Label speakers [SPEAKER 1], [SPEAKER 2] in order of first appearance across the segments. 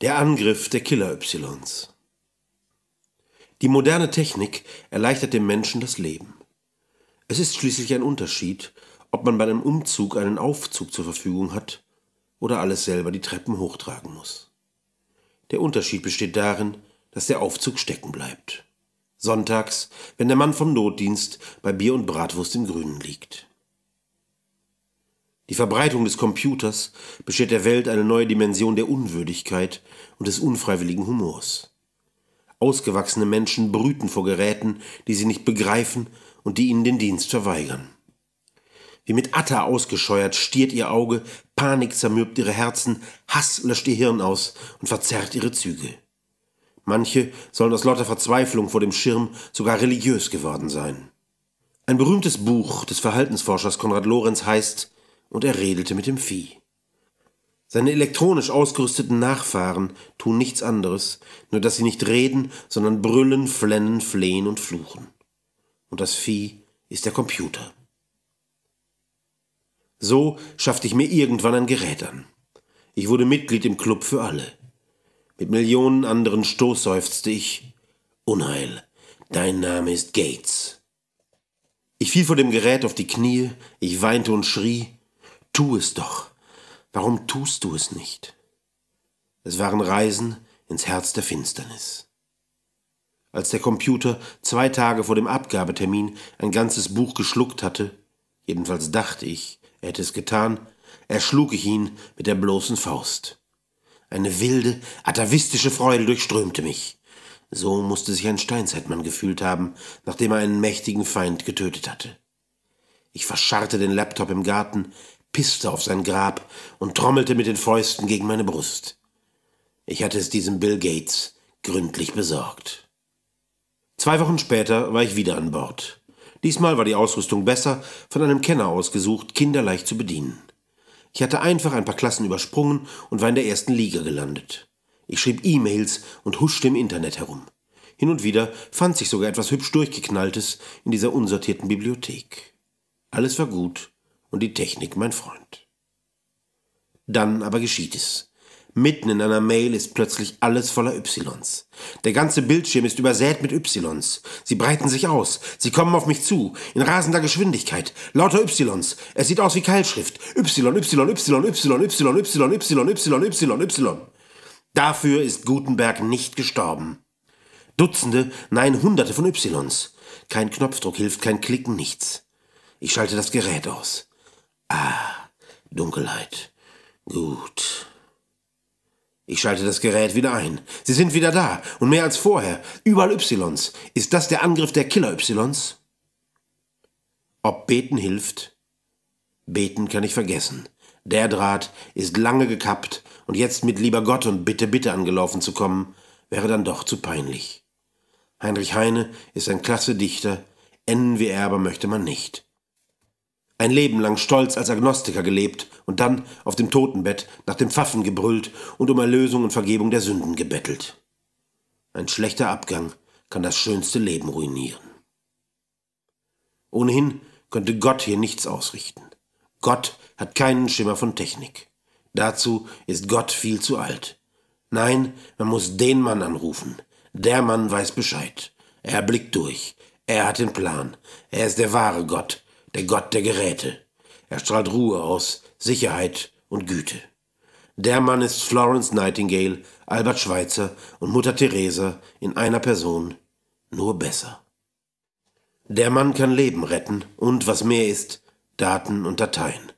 [SPEAKER 1] Der Angriff der Killer Ys. Die moderne Technik erleichtert dem Menschen das Leben. Es ist schließlich ein Unterschied, ob man bei einem Umzug einen Aufzug zur Verfügung hat oder alles selber die Treppen hochtragen muss. Der Unterschied besteht darin, dass der Aufzug stecken bleibt. Sonntags, wenn der Mann vom Notdienst bei Bier und Bratwurst im Grünen liegt. Die Verbreitung des Computers beschert der Welt eine neue Dimension der Unwürdigkeit und des unfreiwilligen Humors. Ausgewachsene Menschen brüten vor Geräten, die sie nicht begreifen und die ihnen den Dienst verweigern. Wie mit Atta ausgescheuert stiert ihr Auge, Panik zermürbt ihre Herzen, Hass löscht ihr Hirn aus und verzerrt ihre Züge. Manche sollen aus lauter Verzweiflung vor dem Schirm sogar religiös geworden sein. Ein berühmtes Buch des Verhaltensforschers Konrad Lorenz heißt und er redete mit dem Vieh. Seine elektronisch ausgerüsteten Nachfahren tun nichts anderes, nur dass sie nicht reden, sondern brüllen, flennen, flehen und fluchen. Und das Vieh ist der Computer. So schaffte ich mir irgendwann ein Gerät an. Ich wurde Mitglied im Club für alle. Mit Millionen anderen stoßseufzte ich Unheil, dein Name ist Gates. Ich fiel vor dem Gerät auf die Knie, ich weinte und schrie, tu es doch. Warum tust du es nicht? Es waren Reisen ins Herz der Finsternis. Als der Computer zwei Tage vor dem Abgabetermin ein ganzes Buch geschluckt hatte, jedenfalls dachte ich, er hätte es getan, erschlug ich ihn mit der bloßen Faust. Eine wilde, atavistische Freude durchströmte mich. So musste sich ein Steinzeitmann gefühlt haben, nachdem er einen mächtigen Feind getötet hatte. Ich verscharrte den Laptop im Garten, piste auf sein Grab und trommelte mit den Fäusten gegen meine Brust. Ich hatte es diesem Bill Gates gründlich besorgt. Zwei Wochen später war ich wieder an Bord. Diesmal war die Ausrüstung besser, von einem Kenner ausgesucht, kinderleicht zu bedienen. Ich hatte einfach ein paar Klassen übersprungen und war in der ersten Liga gelandet. Ich schrieb E-Mails und huschte im Internet herum. Hin und wieder fand sich sogar etwas hübsch durchgeknalltes in dieser unsortierten Bibliothek. Alles war gut, und die Technik mein Freund. Dann aber geschieht es. Mitten in einer Mail ist plötzlich alles voller Ys. Der ganze Bildschirm ist übersät mit Ys. Sie breiten sich aus. Sie kommen auf mich zu. In rasender Geschwindigkeit. Lauter Ys. Es sieht aus wie Keilschrift. Y, Y, Y, Y, Y, Y, Y, Y, Y, Y. Y, Y, Y, Dafür ist Gutenberg nicht gestorben. Dutzende, nein, Hunderte von Ys. Kein Knopfdruck hilft, kein Klicken, nichts. Ich schalte das Gerät aus. Ah, Dunkelheit. Gut. Ich schalte das Gerät wieder ein. Sie sind wieder da. Und mehr als vorher. Überall Ys. Ist das der Angriff der Killer Ys? Ob Beten hilft? Beten kann ich vergessen. Der Draht ist lange gekappt und jetzt mit lieber Gott und bitte, bitte angelaufen zu kommen, wäre dann doch zu peinlich. Heinrich Heine ist ein klasse Dichter, enden wie er aber möchte man nicht ein Leben lang stolz als Agnostiker gelebt und dann auf dem Totenbett nach dem Pfaffen gebrüllt und um Erlösung und Vergebung der Sünden gebettelt. Ein schlechter Abgang kann das schönste Leben ruinieren. Ohnehin könnte Gott hier nichts ausrichten. Gott hat keinen Schimmer von Technik. Dazu ist Gott viel zu alt. Nein, man muss den Mann anrufen. Der Mann weiß Bescheid. Er blickt durch. Er hat den Plan. Er ist der wahre Gott, der Gott der Geräte. Er strahlt Ruhe aus, Sicherheit und Güte. Der Mann ist Florence Nightingale, Albert Schweitzer und Mutter Theresa in einer Person, nur besser. Der Mann kann Leben retten und, was mehr ist, Daten und Dateien.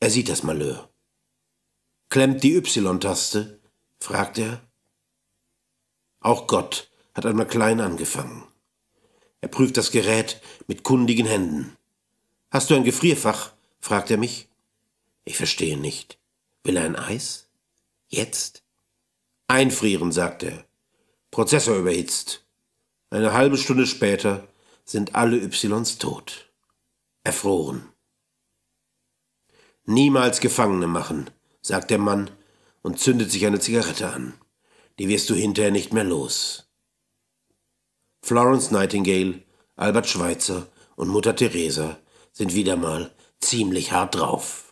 [SPEAKER 1] Er sieht das Malheur. Klemmt die Y-Taste, fragt er. Auch Gott hat einmal klein angefangen. Er prüft das Gerät mit kundigen Händen. Hast du ein Gefrierfach? fragt er mich. Ich verstehe nicht. Will er ein Eis? Jetzt? Einfrieren, sagt er. Prozessor überhitzt. Eine halbe Stunde später sind alle Ys tot. Erfroren. Niemals Gefangene machen, sagt der Mann und zündet sich eine Zigarette an. Die wirst du hinterher nicht mehr los. Florence Nightingale, Albert Schweitzer und Mutter Teresa sind wieder mal ziemlich hart drauf.